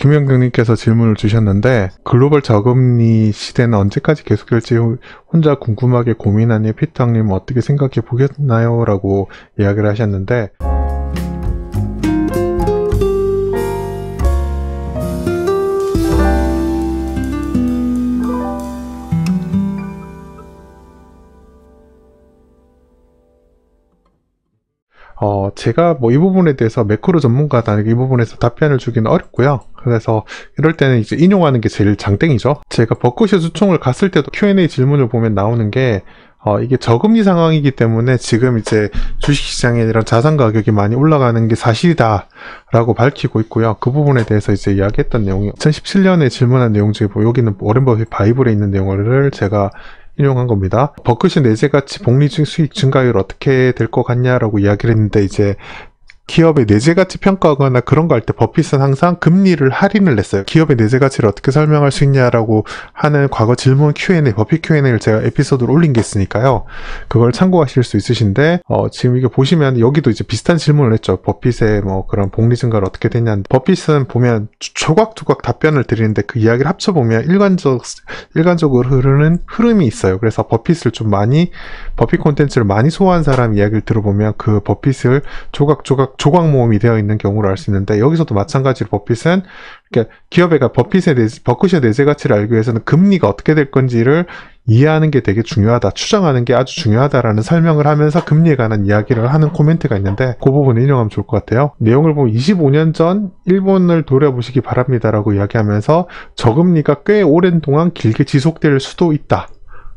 김영경님께서 질문을 주셨는데 글로벌 저금리 시대는 언제까지 계속될지 혼자 궁금하게 고민하니 피터님 어떻게 생각해 보겠나요? 라고 이야기를 하셨는데 어, 제가 뭐 이 부분에 대해서 매크로 전문가다 이 부분에서 답변을 주기는 어렵고요. 그래서 이럴 때는 이제 인용하는 게 제일 장땡이죠. 제가 벚꽃이 수총을 갔을 때도 Q&A 질문을 보면 나오는 게 어, 이게 저금리 상황이기 때문에 지금 이제 주식시장에 이런 자산 가격이 많이 올라가는 게 사실이다라고 밝히고 있고요. 그 부분에 대해서 이제 이야기했던 내용이 2017년에 질문한 내용 중에 뭐 여기는 워렌버핏 뭐 바이블에 있는 내용을 제가 인용한 겁니다. 버크시 내재같이 네 복리 수익 증가율 어떻게 될 것 같냐라고 이야기를 했는데 이제 기업의 내재 가치 평가하거나 그런 거 할 때 버핏은 항상 금리를 할인을 했어요 기업의 내재 가치를 어떻게 설명할 수 있냐라고 하는 과거 질문 Q&A, 버핏 Q&A를 제가 에피소드로 올린 게 있으니까요. 그걸 참고하실 수 있으신데 어, 지금 이게 보시면 여기도 이제 비슷한 질문을 했죠. 버핏의 뭐 그런 복리 증가를 어떻게 됐냐. 버핏은 보면 조각조각 답변을 드리는데 그 이야기를 합쳐 보면 일관적 일관적으로 흐르는 흐름이 있어요. 그래서 버핏을 좀 많이 버핏 콘텐츠를 많이 소화한 사람 이야기를 들어보면 그 버핏을 조각조각 조각 모음이 되어 있는 경우를 알 수 있는데 여기서도 마찬가지로 버핏은 그러니까 기업의 버핏의 내재, 버킷의 내재 가치를 알기 위해서는 금리가 어떻게 될 건지를 이해하는 게 되게 중요하다, 추정하는 게 아주 중요하다라는 설명을 하면서 금리에 관한 이야기를 하는 코멘트가 있는데 그 부분을 인용하면 좋을 것 같아요. 내용을 보면 25년 전 일본을 돌려보시기 바랍니다라고 이야기하면서 저금리가 꽤 오랜 동안 길게 지속될 수도 있다.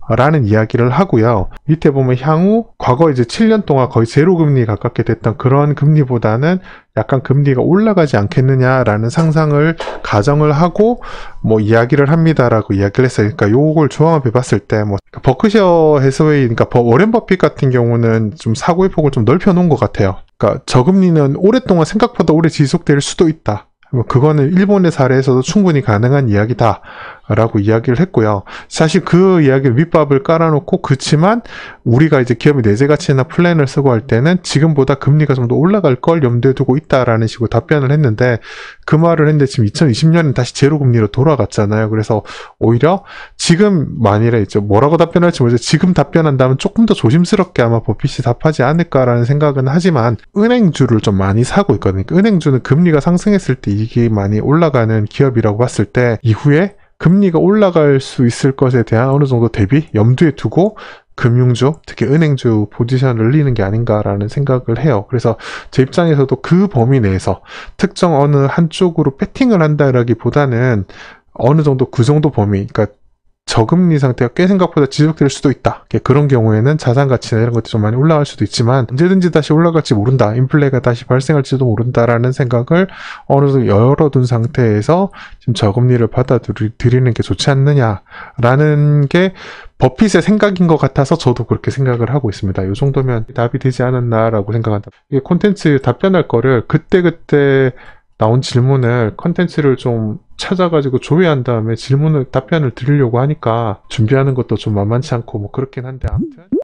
라는 이야기를 하고요. 밑에 보면 향후 과거 이제 7년 동안 거의 제로 금리 가깝게 됐던 그런 금리보다는 약간 금리가 올라가지 않겠느냐라는 상상을 가정을 하고 뭐 이야기를 합니다라고 이야기를 했어요. 그러니까 요걸 조합해 봤을 때 뭐 버크셔 해서웨이 그러니까 워렌 버핏 같은 경우는 좀 사고의 폭을 좀 넓혀 놓은 것 같아요. 그러니까 저금리는 오랫동안 생각보다 오래 지속될 수도 있다. 뭐 그거는 일본의 사례에서도 충분히 가능한 이야기다. 라고 이야기를 했고요. 사실 그 이야기를 밑밥을 깔아놓고 그치만 우리가 이제 기업이 내재 가치나 플랜을 쓰고 할 때는 지금보다 금리가 좀 더 올라갈 걸 염두에 두고 있다라는 식으로 답변을 했는데 그 말을 했는데 지금 2 0 2 0년에 다시 제로 금리로 돌아갔잖아요. 그래서 오히려 지금 만일에 이제 뭐라고 답변할지 모르겠어요 지금 답변한다면 조금 더 조심스럽게 아마 버핏이 답하지 않을까라는 생각은 하지만 은행주를 좀 많이 사고 있거든요. 그러니까 은행주는 금리가 상승했을 때 이익이 많이 올라가는 기업이라고 봤을 때 이후에 금리가 올라갈 수 있을 것에 대한 어느 정도 대비 염두에 두고 금융주, 특히 은행주 포지션을 늘리는 게 아닌가라는 생각을 해요. 그래서 제 입장에서도 그 범위 내에서 특정 어느 한쪽으로 패팅을 한다라기보다는 어느 정도 그 정도 범위, 그러니까 저금리 상태가 꽤 생각보다 지속될 수도 있다. 그런 경우에는 자산 가치나 이런 것들이 좀 많이 올라갈 수도 있지만 언제든지 다시 올라갈지 모른다. 인플레가 다시 발생할지도 모른다라는 생각을 어느 정도 열어둔 상태에서 지금 저금리를 받아들이는 게 좋지 않느냐라는 게 버핏의 생각인 것 같아서 저도 그렇게 생각을 하고 있습니다. 이 정도면 답이 되지 않았나라고 생각한다. 이게 콘텐츠 답변할 거를 그때그때 나온 질문을 컨텐츠를 좀 찾아가지고 조회한 다음에 질문을 답변을 드리려고 하니까 준비하는 것도 좀 만만치 않고 뭐 그렇긴 한데 아무튼